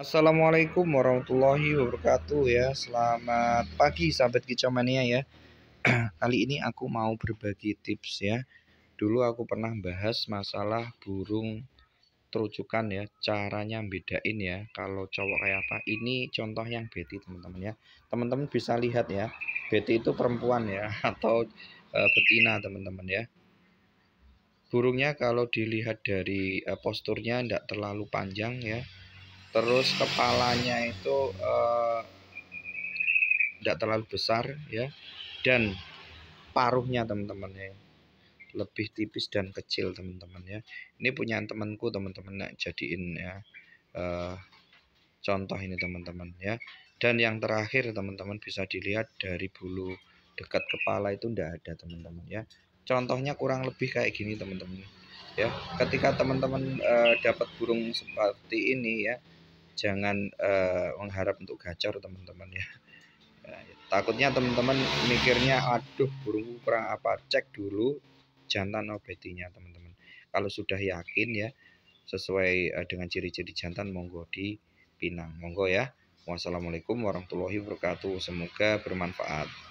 Assalamualaikum warahmatullahi wabarakatuh ya Selamat pagi sahabat kicomania ya Kali ini aku mau berbagi tips ya Dulu aku pernah bahas masalah burung terucukan ya Caranya bedain ya Kalau cowok kayak apa Ini contoh yang beti teman-teman ya Teman-teman bisa lihat ya Beti itu perempuan ya Atau eh, betina teman-teman ya Burungnya kalau dilihat dari eh, posturnya tidak terlalu panjang ya terus kepalanya itu tidak eh, uh, terlalu besar ya dan paruhnya teman-teman ya lebih tipis dan kecil teman-teman ya ini punya temanku teman-teman nak jadiin ya uh, contoh ini teman-teman ya dan yang terakhir teman-teman bisa dilihat dari bulu dekat kepala itu tidak ada teman-teman ya contohnya kurang lebih kayak gini teman-teman ya ketika teman-teman uh, dapat burung seperti ini ya jangan uh, mengharap untuk gacor teman-teman ya. ya takutnya teman-teman mikirnya aduh burung kurang apa cek dulu jantan obetinya teman-teman kalau sudah yakin ya sesuai eh, dengan ciri-ciri jantan monggo di Pinang monggo ya wassalamualaikum warahmatullahi wabarakatuh semoga bermanfaat